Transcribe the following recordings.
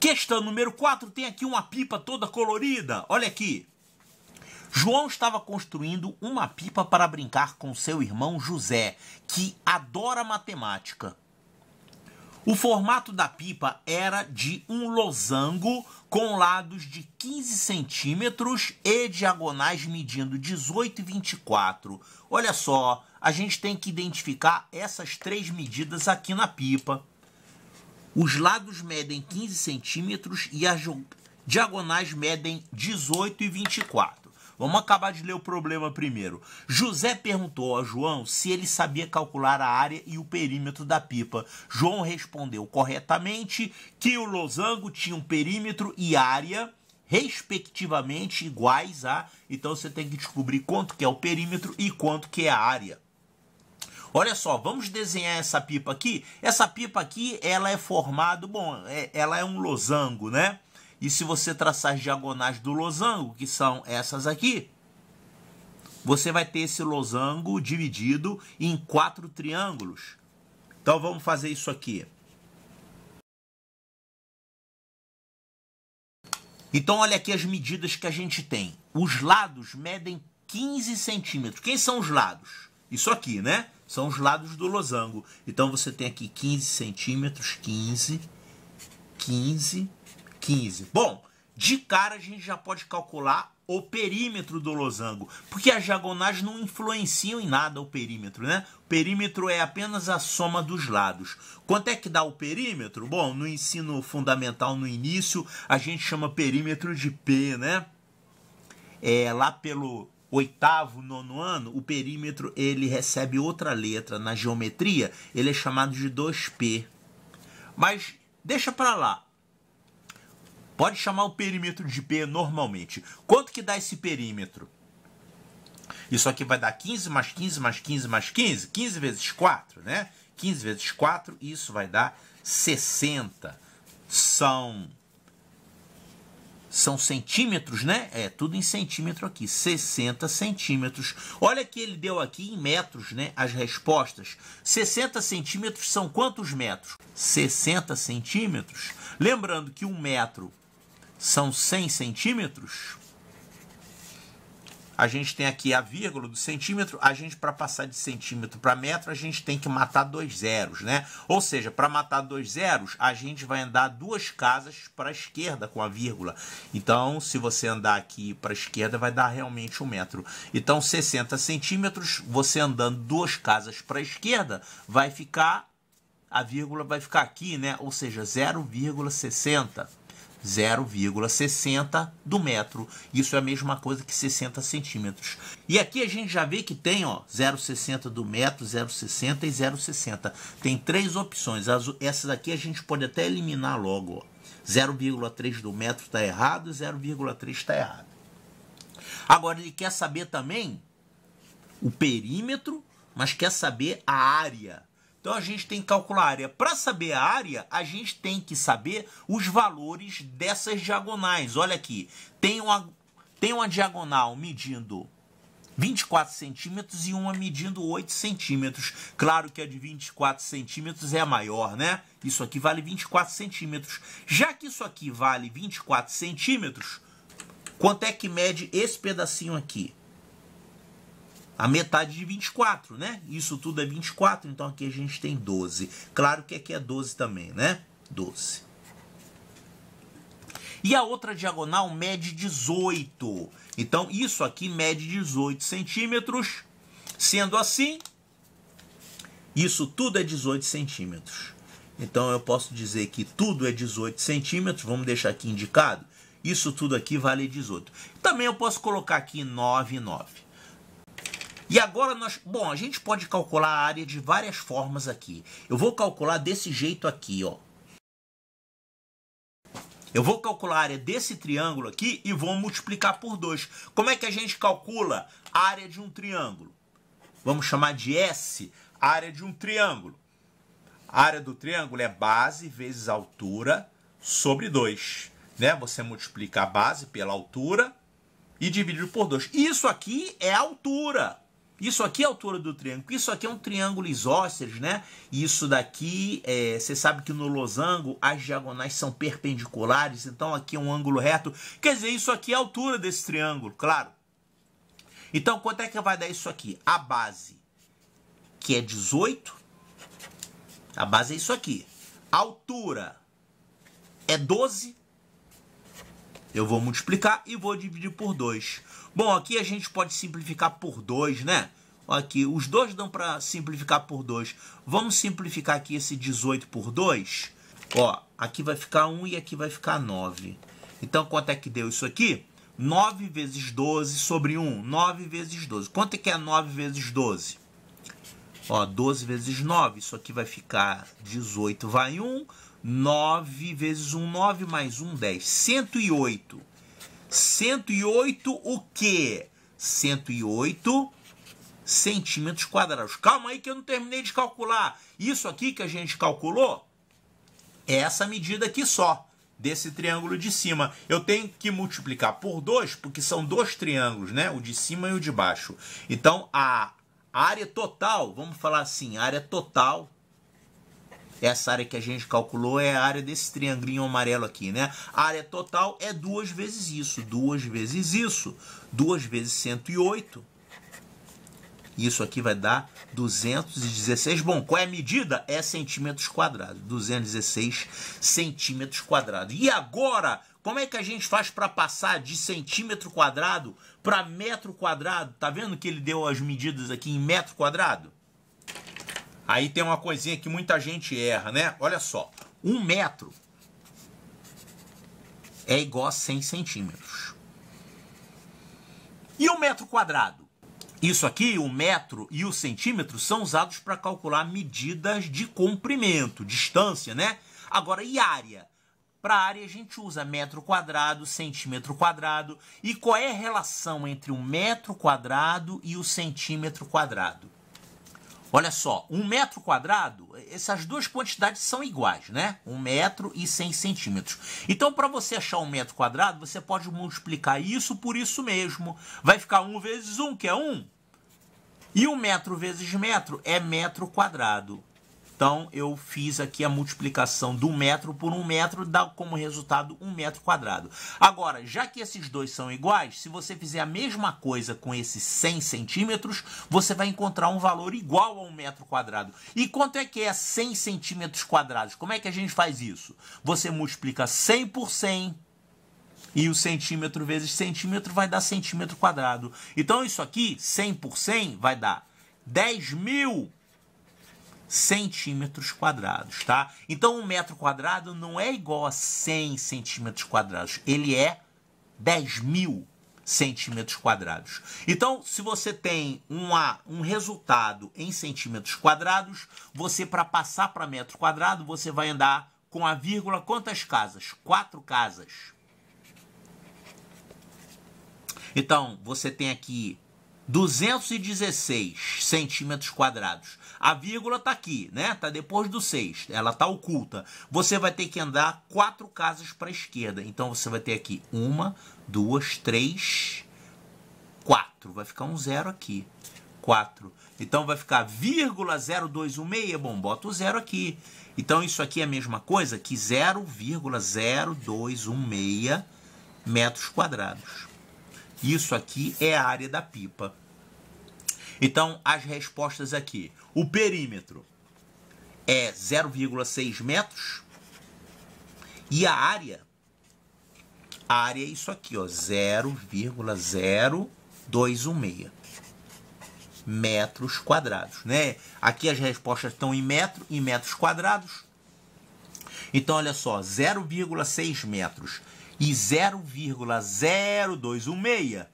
Questão número 4 tem aqui uma pipa toda colorida. Olha aqui. João estava construindo uma pipa para brincar com seu irmão José, que adora matemática. O formato da pipa era de um losango com lados de 15 centímetros e diagonais medindo 18 e 24. Olha só, a gente tem que identificar essas três medidas aqui na pipa. Os lados medem 15 centímetros e as diagonais medem 18 e 24. Vamos acabar de ler o problema primeiro. José perguntou a João se ele sabia calcular a área e o perímetro da pipa. João respondeu corretamente que o losango tinha um perímetro e área respectivamente iguais a. Então você tem que descobrir quanto que é o perímetro e quanto que é a área. Olha só, vamos desenhar essa pipa aqui. Essa pipa aqui, ela é formada, bom, é, ela é um losango, né? E se você traçar as diagonais do losango, que são essas aqui, você vai ter esse losango dividido em quatro triângulos. Então vamos fazer isso aqui. Então olha aqui as medidas que a gente tem. Os lados medem 15 centímetros. Quem são os lados? Isso aqui, né? são os lados do losango. Então você tem aqui 15 centímetros, 15, 15, 15. Bom, de cara a gente já pode calcular o perímetro do losango, porque as diagonais não influenciam em nada o perímetro, né? O perímetro é apenas a soma dos lados. Quanto é que dá o perímetro? Bom, no ensino fundamental, no início, a gente chama perímetro de P, né? É, lá pelo oitavo, nono ano, o perímetro ele recebe outra letra na geometria, ele é chamado de 2P. Mas deixa para lá. Pode chamar o perímetro de P normalmente. Quanto que dá esse perímetro? Isso aqui vai dar 15 mais 15 mais 15 mais 15, 15 vezes 4, né? 15 vezes 4, isso vai dar 60. São são centímetros, né? É, tudo em centímetro aqui, 60 centímetros. Olha que ele deu aqui em metros, né? As respostas. 60 centímetros são quantos metros? 60 centímetros. Lembrando que um metro são 100 centímetros a gente tem aqui a vírgula do centímetro, a gente para passar de centímetro para metro, a gente tem que matar dois zeros, né? Ou seja, para matar dois zeros, a gente vai andar duas casas para a esquerda com a vírgula. Então, se você andar aqui para a esquerda, vai dar realmente um metro. Então, 60 centímetros, você andando duas casas para a esquerda, vai ficar, a vírgula vai ficar aqui, né? Ou seja, 0,60 0,60 do metro. Isso é a mesma coisa que 60 centímetros. E aqui a gente já vê que tem 0,60 do metro, 0,60 e 0,60. Tem três opções. As, essas aqui a gente pode até eliminar logo. 0,3 do metro está errado, 0,3 está errado. Agora ele quer saber também o perímetro, mas quer saber a área então a gente tem que calcular a área. Para saber a área, a gente tem que saber os valores dessas diagonais. Olha aqui, tem uma, tem uma diagonal medindo 24 centímetros e uma medindo 8 centímetros. Claro que a de 24 centímetros é a maior, né? Isso aqui vale 24 centímetros. Já que isso aqui vale 24 centímetros, quanto é que mede esse pedacinho aqui? a metade de 24, né? Isso tudo é 24, então aqui a gente tem 12. Claro que aqui é 12 também, né? 12. E a outra diagonal mede 18. Então isso aqui mede 18 centímetros. Sendo assim, isso tudo é 18 centímetros. Então eu posso dizer que tudo é 18 centímetros. Vamos deixar aqui indicado. Isso tudo aqui vale 18. Também eu posso colocar aqui 9 9. E agora nós, bom, a gente pode calcular a área de várias formas aqui. Eu vou calcular desse jeito aqui, ó. Eu vou calcular a área desse triângulo aqui e vou multiplicar por 2. Como é que a gente calcula a área de um triângulo? Vamos chamar de S, a área de um triângulo. A área do triângulo é base vezes altura sobre 2. Né? Você multiplica a base pela altura e divide por 2. Isso aqui é altura. Isso aqui é a altura do triângulo. Isso aqui é um triângulo isósceles, né? Isso daqui, é, você é, sabe que no losango as diagonais são perpendiculares, então aqui é um ângulo reto. Quer dizer, isso aqui é a altura desse triângulo, claro. Então, quanto é que vai dar isso aqui? A base, que é 18. A base é isso aqui. A altura é 12. Eu vou multiplicar e vou dividir por 2. Bom, aqui a gente pode simplificar por 2, né? Aqui, os dois dão para simplificar por 2. Vamos simplificar aqui esse 18 por 2? Ó, aqui vai ficar 1 um e aqui vai ficar 9. Então, quanto é que deu isso aqui? 9 vezes 12 sobre 1. 9 vezes 12. Quanto é que é 9 vezes 12? Ó, 12 vezes 9. Isso aqui vai ficar 18, vai 1. 9 vezes 1, 9 mais 1, 10. 108. 108 o quê? 108 centímetros quadrados. Calma aí que eu não terminei de calcular. Isso aqui que a gente calculou é essa medida aqui só, desse triângulo de cima. Eu tenho que multiplicar por 2, porque são dois triângulos, né? O de cima e o de baixo. Então, a área total, vamos falar assim, área total essa área que a gente calculou é a área desse triangulinho amarelo aqui, né? A área total é duas vezes isso, duas vezes isso, duas vezes 108. Isso aqui vai dar 216. Bom, qual é a medida? É centímetros quadrados, 216 centímetros quadrados. E agora, como é que a gente faz para passar de centímetro quadrado para metro quadrado? Tá vendo que ele deu as medidas aqui em metro quadrado? Aí tem uma coisinha que muita gente erra, né? Olha só, um metro é igual a 100 centímetros. E o um metro quadrado? Isso aqui, o metro e o centímetro, são usados para calcular medidas de comprimento, distância, né? Agora, e área? Para área a gente usa metro quadrado, centímetro quadrado. E qual é a relação entre o metro quadrado e o centímetro quadrado? Olha só, um metro quadrado, essas duas quantidades são iguais, né? Um metro e 100 centímetros. Então, para você achar um metro quadrado, você pode multiplicar isso por isso mesmo. Vai ficar 1 um vezes 1, um, que é 1. Um. E um metro vezes metro é metro quadrado. Então eu fiz aqui a multiplicação do metro por um metro, dá como resultado um metro quadrado. Agora, já que esses dois são iguais, se você fizer a mesma coisa com esses 100 centímetros, você vai encontrar um valor igual a um metro quadrado. E quanto é que é 100 centímetros quadrados? Como é que a gente faz isso? Você multiplica 100 por 100 e o centímetro vezes centímetro vai dar centímetro quadrado. Então isso aqui, 100 por 100, vai dar 10 mil centímetros quadrados, tá? Então, um metro quadrado não é igual a 100 centímetros quadrados, ele é 10 mil centímetros quadrados. Então, se você tem um, a, um resultado em centímetros quadrados, você, para passar para metro quadrado, você vai andar com a vírgula quantas casas? Quatro casas. Então, você tem aqui 216 centímetros quadrados. A vírgula está aqui, né? Tá depois do 6, ela está oculta. Você vai ter que andar quatro casas para a esquerda. Então você vai ter aqui uma, duas, três, quatro. Vai ficar um zero aqui. 4. Então vai ficar vírgula 0216, bom, bota o zero aqui. Então isso aqui é a mesma coisa que 0,0216 metros quadrados. Isso aqui é a área da pipa. Então, as respostas aqui. O perímetro é 0,6 metros. E a área? A área é isso aqui, ó, 0,0216 metros quadrados, né? Aqui as respostas estão em metro e metros quadrados. Então, olha só, 0,6 metros e 0,0216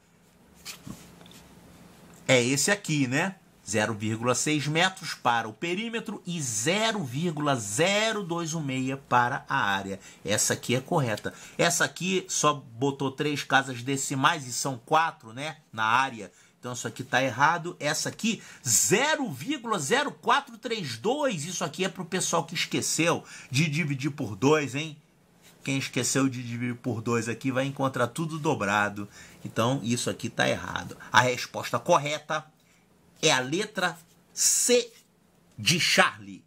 é esse aqui, né? 0,6 metros para o perímetro e 0,0216 para a área. Essa aqui é correta. Essa aqui só botou três casas decimais e são quatro, né? Na área. Então isso aqui está errado. Essa aqui, 0,0432. Isso aqui é para o pessoal que esqueceu de dividir por 2, hein? Quem esqueceu de dividir por 2 aqui vai encontrar tudo dobrado. Então, isso aqui está errado. A resposta correta é a letra C de Charlie.